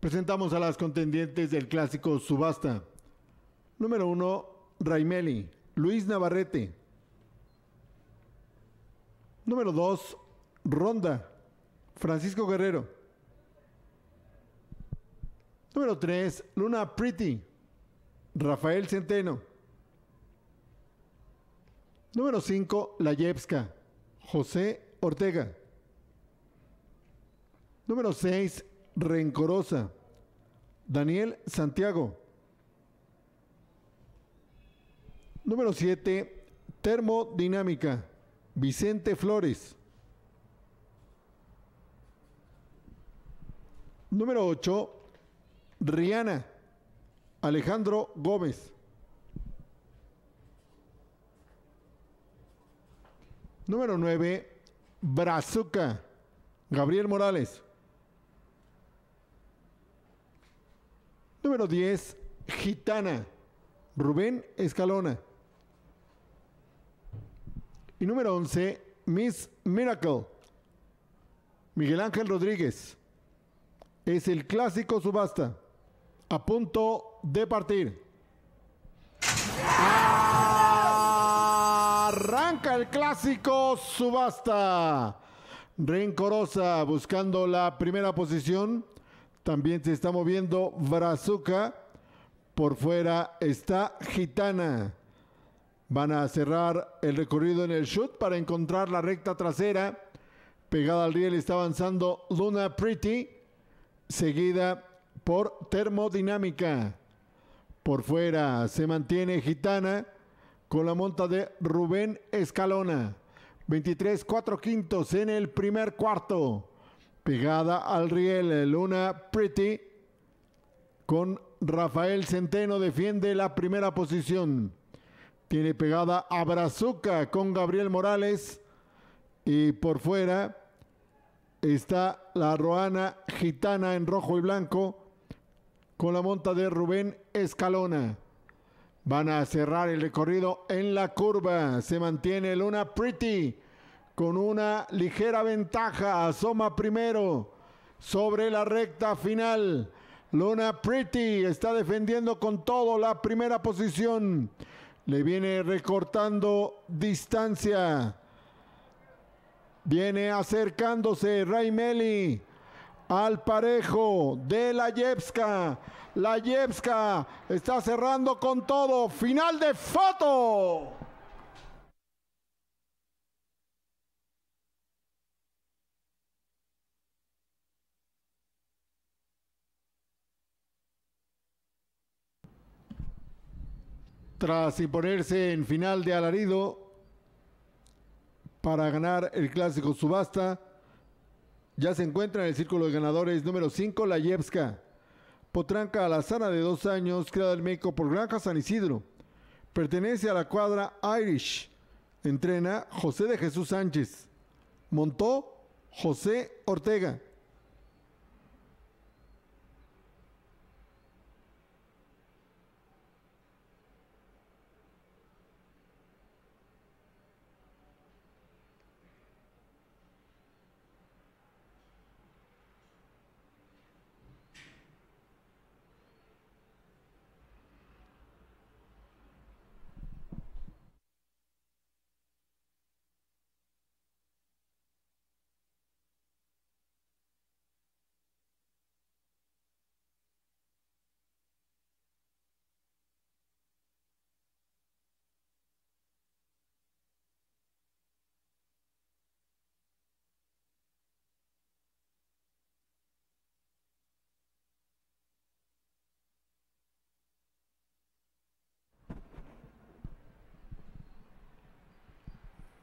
Presentamos a las contendientes del clásico Subasta. Número 1, Raimeli, Luis Navarrete. Número 2, Ronda, Francisco Guerrero. Número 3, Luna Pretty, Rafael Centeno. Número 5, Layevska, José Ortega. Número 6, Rencorosa, Daniel Santiago. Número siete, termodinámica, Vicente Flores. Número ocho, Rihanna, Alejandro Gómez. Número nueve, Brazuca, Gabriel Morales. Número 10, Gitana, Rubén Escalona. Y número 11, Miss Miracle, Miguel Ángel Rodríguez. Es el clásico subasta. A punto de partir. Arranca el clásico subasta. Rencorosa buscando la primera posición. También se está moviendo Brazuca. Por fuera está Gitana. Van a cerrar el recorrido en el shoot para encontrar la recta trasera. Pegada al riel está avanzando Luna Pretty, seguida por Termodinámica. Por fuera se mantiene Gitana con la monta de Rubén Escalona. 23-4 quintos en el primer cuarto pegada al riel. Luna Pretty con Rafael Centeno defiende la primera posición. Tiene pegada a Brazuca con Gabriel Morales. Y por fuera está la Roana Gitana en rojo y blanco con la monta de Rubén Escalona. Van a cerrar el recorrido en la curva. Se mantiene Luna Pretty con una ligera ventaja. Asoma primero sobre la recta final. Luna Pretty está defendiendo con todo la primera posición. Le viene recortando distancia. Viene acercándose Raimeli al parejo de la La Yevska está cerrando con todo. Final de foto. Tras imponerse en final de alarido para ganar el clásico subasta, ya se encuentra en el círculo de ganadores número 5, la Yevska. Potranca Alazana, de dos años, creada en México por Granja San Isidro. Pertenece a la cuadra Irish. Entrena José de Jesús Sánchez. Montó José Ortega.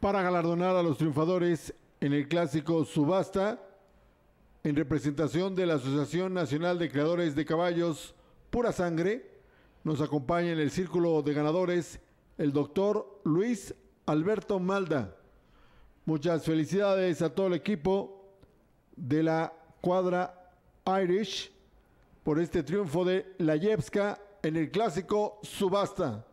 para galardonar a los triunfadores en el clásico Subasta, en representación de la Asociación Nacional de Creadores de Caballos Pura Sangre, nos acompaña en el círculo de ganadores el doctor Luis Alberto Malda. Muchas felicidades a todo el equipo de la cuadra Irish por este triunfo de la Yevska en el clásico Subasta.